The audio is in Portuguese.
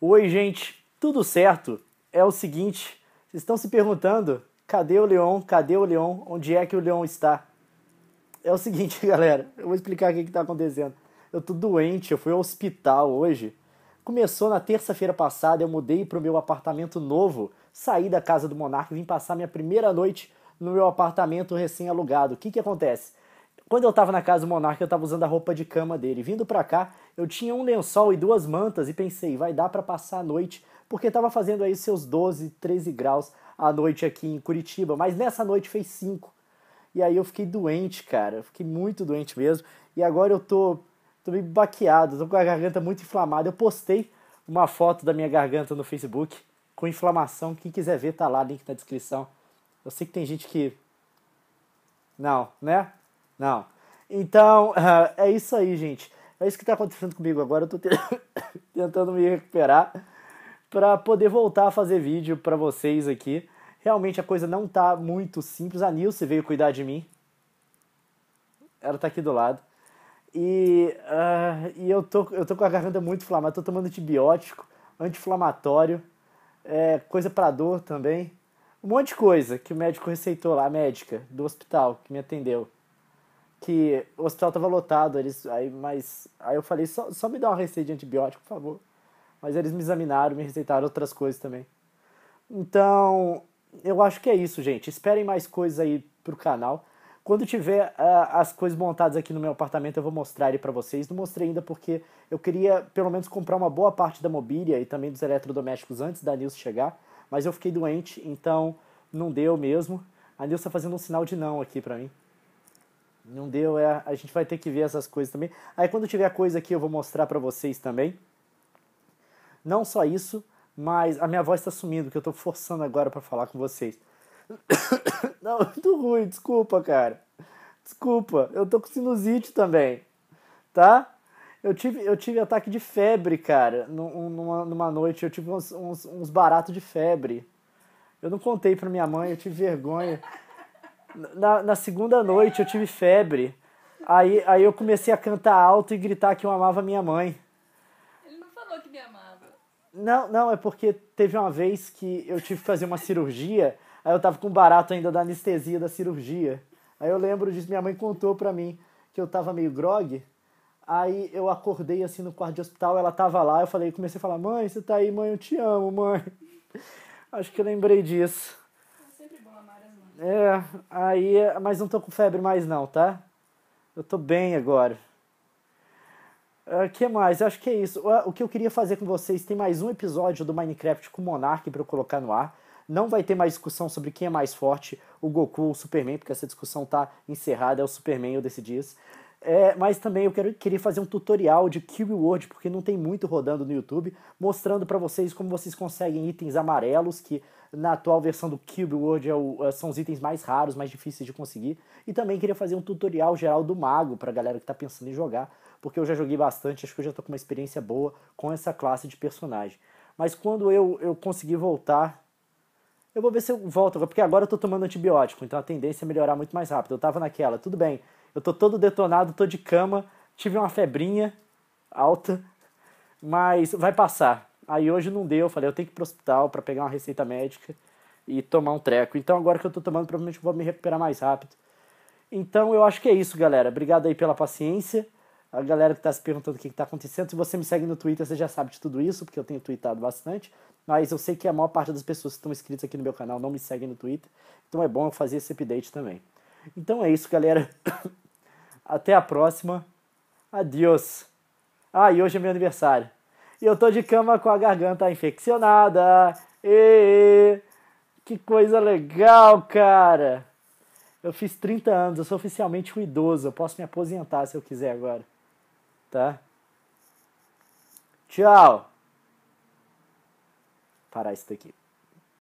Oi, gente, tudo certo? É o seguinte, vocês estão se perguntando, cadê o Leon? Cadê o Leon? Onde é que o Leon está? É o seguinte, galera, eu vou explicar o que está acontecendo. Eu tô doente, eu fui ao hospital hoje. Começou na terça-feira passada, eu mudei para o meu apartamento novo, saí da casa do Monarca e vim passar minha primeira noite no meu apartamento recém-alugado. O que, que acontece? Quando eu estava na casa do monarca, eu estava usando a roupa de cama dele. Vindo para cá, eu tinha um lençol e duas mantas e pensei, vai dar para passar a noite, porque estava fazendo aí seus 12, 13 graus à noite aqui em Curitiba, mas nessa noite fez 5. E aí eu fiquei doente, cara, fiquei muito doente mesmo. E agora eu tô, tô meio baqueado, tô com a garganta muito inflamada. Eu postei uma foto da minha garganta no Facebook com inflamação. Quem quiser ver, tá lá, link na descrição. Eu sei que tem gente que. Não, né? Não. Então, é isso aí, gente. É isso que está acontecendo comigo agora. Eu tô tentando me recuperar para poder voltar a fazer vídeo para vocês aqui. Realmente a coisa não tá muito simples. A Nilce veio cuidar de mim. Ela tá aqui do lado. E, uh, e eu, tô, eu tô com a garganta muito inflamada. Tô tomando antibiótico, anti-inflamatório, é, coisa para dor também. Um monte de coisa que o médico receitou lá, a médica do hospital que me atendeu que o hospital tava lotado, eles, aí, mas, aí eu falei, só, só me dá uma receita de antibiótico, por favor. Mas eles me examinaram, me receitaram outras coisas também. Então, eu acho que é isso, gente. Esperem mais coisas aí pro canal. Quando tiver uh, as coisas montadas aqui no meu apartamento, eu vou mostrar ele para vocês. Não mostrei ainda porque eu queria, pelo menos, comprar uma boa parte da mobília e também dos eletrodomésticos antes da Nilce chegar. Mas eu fiquei doente, então não deu mesmo. A Nilce tá fazendo um sinal de não aqui para mim. Não deu, é, a gente vai ter que ver essas coisas também. Aí quando tiver coisa aqui eu vou mostrar para vocês também. Não só isso, mas a minha voz está sumindo, que eu estou forçando agora para falar com vocês. Não, muito ruim, desculpa, cara. Desculpa, eu tô com sinusite também, tá? Eu tive, eu tive ataque de febre, cara, numa, numa noite. Eu tive uns, uns, uns baratos de febre. Eu não contei pra minha mãe, eu tive vergonha na, na segunda noite eu tive febre. Aí, aí eu comecei a cantar alto e gritar que eu amava minha mãe. Ele não falou que me amava. Não, não, é porque teve uma vez que eu tive que fazer uma cirurgia, aí eu tava com barato ainda da anestesia da cirurgia. Aí eu lembro disso, minha mãe contou pra mim que eu tava meio grog. Aí eu acordei assim no quarto de hospital, ela tava lá, eu falei, comecei a falar: "Mãe, você tá aí, mãe, eu te amo, mãe". Acho que eu lembrei disso. É, aí, mas não tô com febre mais não, tá? Eu tô bem agora. O uh, ah, que mais? acho que é isso. Uh, o que eu queria fazer com vocês, tem mais um episódio do Minecraft com o Monark para eu colocar no ar. Não vai ter mais discussão sobre quem é mais forte, o Goku ou o Superman, porque essa discussão tá encerrada, é o Superman, eu decidi isso. É, mas também eu quero, queria fazer um tutorial de keyword, porque não tem muito rodando no YouTube, mostrando para vocês como vocês conseguem itens amarelos, que na atual versão do keyword é o, é, são os itens mais raros, mais difíceis de conseguir. E também queria fazer um tutorial geral do mago para galera que está pensando em jogar, porque eu já joguei bastante, acho que eu já estou com uma experiência boa com essa classe de personagem. Mas quando eu, eu conseguir voltar eu vou ver se eu volto, porque agora eu tô tomando antibiótico, então a tendência é melhorar muito mais rápido. Eu tava naquela, tudo bem, eu tô todo detonado, tô de cama, tive uma febrinha alta, mas vai passar. Aí hoje não deu, eu falei, eu tenho que ir pro hospital para pegar uma receita médica e tomar um treco. Então agora que eu tô tomando, provavelmente eu vou me recuperar mais rápido. Então eu acho que é isso, galera. Obrigado aí pela paciência. A galera que tá se perguntando o que, que tá acontecendo. Se você me segue no Twitter, você já sabe de tudo isso, porque eu tenho tweetado bastante. Mas eu sei que a maior parte das pessoas que estão inscritas aqui no meu canal não me seguem no Twitter. Então é bom eu fazer esse update também. Então é isso, galera. Até a próxima. Adiós. Ah, e hoje é meu aniversário. E eu tô de cama com a garganta infeccionada. E que coisa legal, cara. Eu fiz 30 anos, eu sou oficialmente um idoso. Eu posso me aposentar se eu quiser agora. Tá? Tchau. Parar isso daqui.